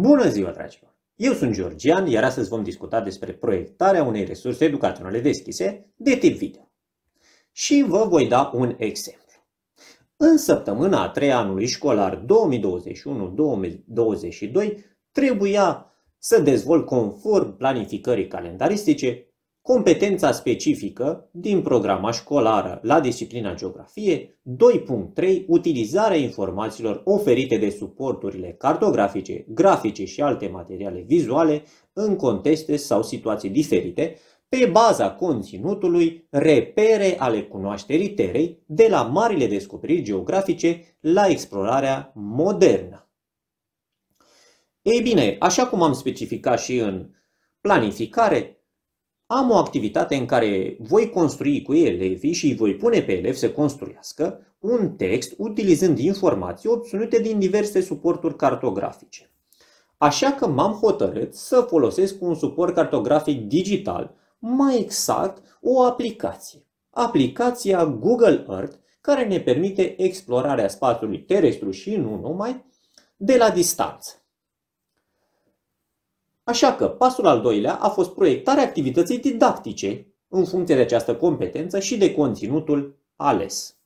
Bună ziua, dragilor! Eu sunt Georgian, iar astăzi vom discuta despre proiectarea unei resurse educaționale deschise de tip video. Și vă voi da un exemplu. În săptămâna a treia anului școlar 2021-2022 trebuia să dezvolt conform planificării calendaristice competența specifică din programa școlară la disciplina geografie, 2.3 utilizarea informațiilor oferite de suporturile cartografice, grafice și alte materiale vizuale în contexte sau situații diferite, pe baza conținutului repere ale cunoașterii terei de la marile descoperiri geografice la explorarea modernă. Ei bine, așa cum am specificat și în planificare, am o activitate în care voi construi cu elevii și îi voi pune pe elevi să construiască un text utilizând informații obținute din diverse suporturi cartografice. Așa că m-am hotărât să folosesc un suport cartografic digital, mai exact o aplicație. Aplicația Google Earth, care ne permite explorarea spațiului terestru și nu numai, de la distanță. Așa că pasul al doilea a fost proiectarea activității didactice în funcție de această competență și de conținutul ales.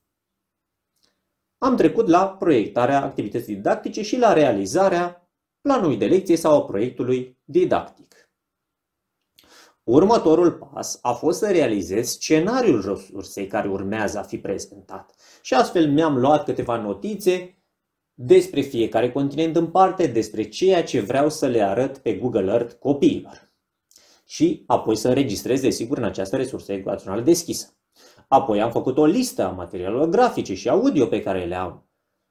Am trecut la proiectarea activității didactice și la realizarea planului de lecție sau a proiectului didactic. Următorul pas a fost să realizez scenariul resursei care urmează a fi prezentat și astfel mi-am luat câteva notițe despre fiecare continent în parte, despre ceea ce vreau să le arăt pe Google Earth copiilor. Și apoi să înregistrez, desigur, în această resursă educațională deschisă. Apoi am făcut o listă a materialelor grafice și audio pe care le am,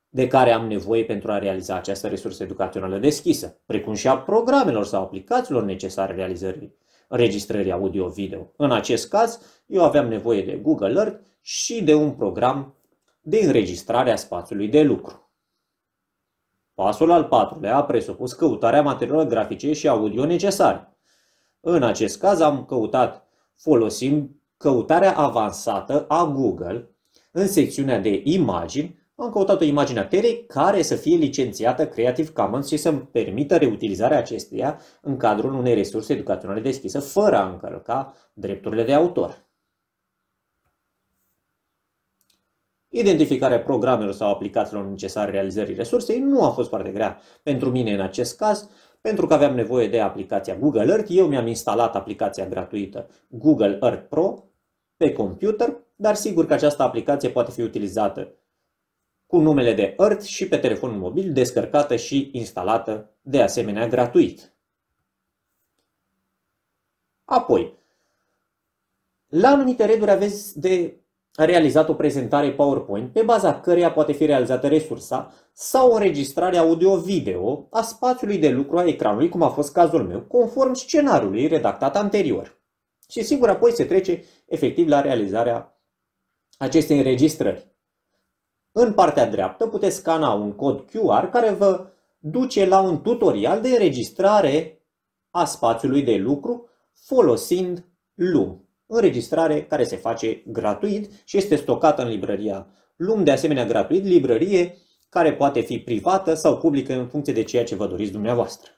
de care am nevoie pentru a realiza această resursă educațională deschisă, precum și a programelor sau aplicațiilor necesare realizării înregistrării audio-video. În acest caz, eu aveam nevoie de Google Earth și de un program de înregistrare a spațiului de lucru. Pasul al patrulea a presupus căutarea materialelor grafice și audio necesare. În acest caz am căutat folosim căutarea avansată a Google în secțiunea de imagini. Am căutat o imagine a terei care să fie licențiată Creative Commons și să-mi permită reutilizarea acesteia în cadrul unei resurse educaționale deschise fără a încălca drepturile de autor. Identificarea programelor sau aplicațiilor necesare realizării resursei nu a fost foarte grea pentru mine în acest caz, pentru că aveam nevoie de aplicația Google Earth. Eu mi-am instalat aplicația gratuită Google Earth Pro pe computer, dar sigur că această aplicație poate fi utilizată cu numele de Earth și pe telefonul mobil, descărcată și instalată de asemenea gratuit. Apoi, la anumite reduri aveți de a realizat o prezentare PowerPoint pe baza căreia poate fi realizată resursa sau o înregistrare audio-video a spațiului de lucru a ecranului, cum a fost cazul meu, conform scenariului redactat anterior. Și sigur, apoi se trece efectiv la realizarea acestei înregistrări. În partea dreaptă puteți scana un cod QR care vă duce la un tutorial de înregistrare a spațiului de lucru folosind Loom înregistrare care se face gratuit și este stocată în librăria Lum, de asemenea gratuit, librărie care poate fi privată sau publică în funcție de ceea ce vă doriți dumneavoastră.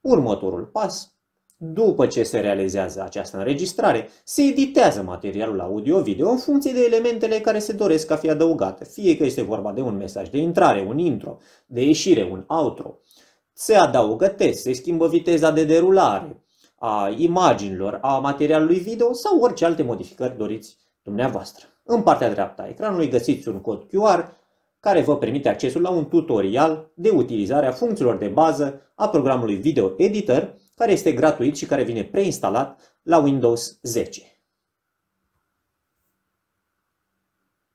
Următorul pas, după ce se realizează această înregistrare, se editează materialul audio-video în funcție de elementele care se doresc a fi adăugate, fie că este vorba de un mesaj de intrare, un intro, de ieșire, un outro. Se adaugă test, se schimbă viteza de derulare, a imaginilor, a materialului video sau orice alte modificări doriți dumneavoastră. În partea dreaptă a ecranului găsiți un cod QR care vă permite accesul la un tutorial de utilizare a funcțiilor de bază a programului Video Editor, care este gratuit și care vine preinstalat la Windows 10.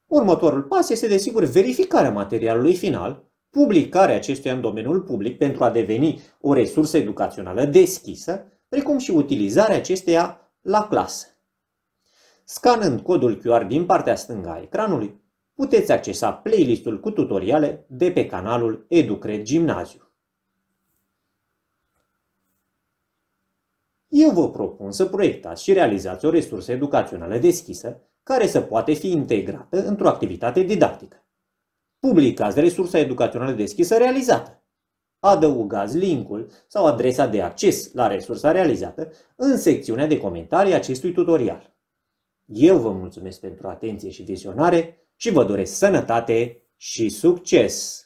Următorul pas este, desigur, verificarea materialului final, publicarea acestuia în domeniul public pentru a deveni o resursă educațională deschisă precum și utilizarea acesteia la clasă. Scanând codul QR din partea stângă a ecranului, puteți accesa playlistul cu tutoriale de pe canalul Educred Gimnaziu. Eu vă propun să proiectați și realizați o resursă educațională deschisă care să poate fi integrată într-o activitate didactică. Publicați resursa educațională deschisă realizată adăugați linkul sau adresa de acces la resursa realizată în secțiunea de comentarii acestui tutorial. Eu vă mulțumesc pentru atenție și vizionare și vă doresc sănătate și succes!